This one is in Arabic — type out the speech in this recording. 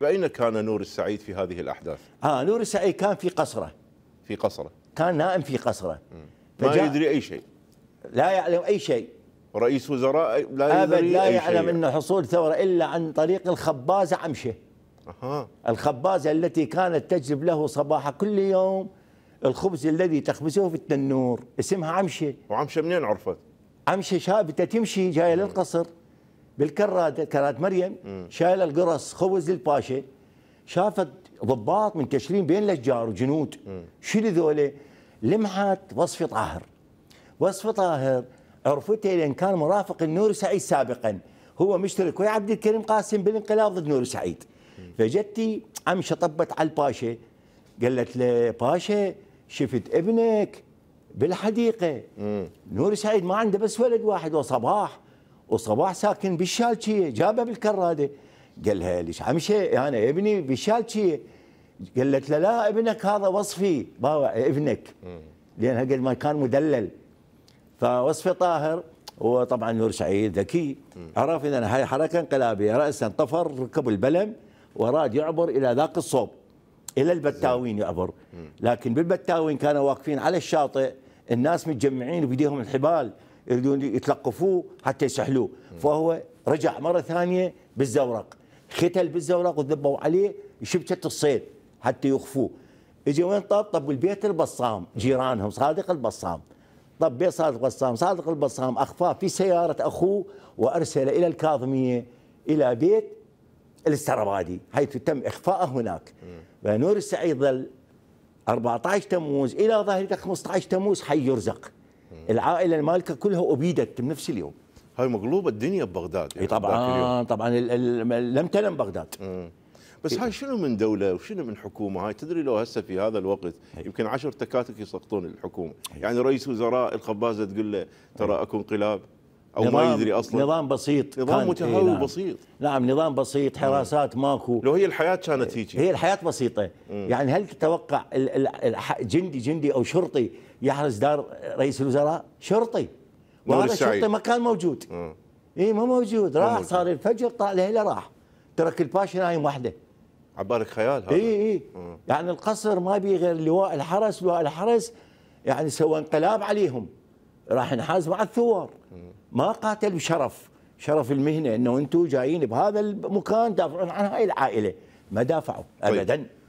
فأين كان نور السعيد في هذه الأحداث؟ آه نور السعيد كان في قصره في قصره كان نائم في قصره ما يدري أي شيء لا يعلم أي شيء رئيس وزراء لا أبد يدري لا أي يعلم أن حصول ثورة إلا عن طريق الخبازة عمشه أه. الخبازة التي كانت تجلب له صباح كل يوم الخبز الذي تخبزه في التنور اسمها عمشه وعمشه منين عرفت؟ عمشه شابته تمشي جايه للقصر بالكرات كرات مريم شايله القرص خبز للباشا شافت ضباط منتشرين بين الاشجار وجنود شنو ذولا لمحت وصفي طاهر وصفي طاهر عرفته لان كان مرافق النور سعيد سابقا هو مشترك ويا عبد الكريم قاسم بالانقلاب ضد نور سعيد فجتي عم شطبت على الباشا قالت له باشا شفت ابنك بالحديقه مم. نور سعيد ما عنده بس ولد واحد وصباح وصباح ساكن بالشالشيه جابه بالكراده قال لها ليش عم شيء انا يعني ابني بالشالشيه قالت له لا ابنك هذا وصفي بابا ابنك لانها قد ما كان مدلل فوصفي طاهر وطبعا نور سعيد ذكي عرف ان هاي حركه انقلابيه راسا طفر ركب البلم واراد يعبر الى ذاك الصوب الى البتاوين يعبر لكن بالبتاوين كانوا واقفين على الشاطئ الناس متجمعين وبيديهم الحبال يريدون يتلقفوه حتى يسحلوه فهو رجع مره ثانيه بالزورق ختل بالزورق وذبوا عليه شبكه الصيد حتى يخفوه اجى وين طب طب البيت البصام جيرانهم صادق البصام طب بيت صادق البصام صادق البصام اخفاه في سياره اخوه وارسله الى الكاظميه الى بيت الاسترابادي حيث تم اخفائه هناك ونور السعيد ظل 14 تموز الى ظهر 15 تموز حي يرزق العائله المالكه كلها ابيدت بنفس اليوم هاي مقلوبه الدنيا ببغداد يعني طبعا طبعا لم تنم بغداد مم. بس هاي شنو من دوله وشنو من حكومه هاي تدري لو هسه في هذا الوقت يمكن عشر تكاتك يسقطون الحكومه يعني رئيس وزراء الخبازه تقول له ترى اكو انقلاب او ما يدري اصلا نظام بسيط نظام متهور نعم. بسيط نعم نظام بسيط حراسات ماكو لو هي الحياه كانت هيك هي الحياه بسيطه مم. يعني هل تتوقع جندي جندي او شرطي يحرس دار رئيس الوزراء شرطي وهذا الشرطي ما كان موجود اي ما موجود راح موجود. صار الفجر طالع ليله راح ترك الباشا نايم وحده عبارك خيال هذا اي اي يعني القصر ما بيه غير لواء الحرس لواء الحرس يعني سوى انقلاب عليهم راح نحاز مع الثوار ما قاتل بشرف شرف المهنه انه انتم جايين بهذا المكان دافعون عن هاي العائله ما دافعوا طيب. ابدا طيب.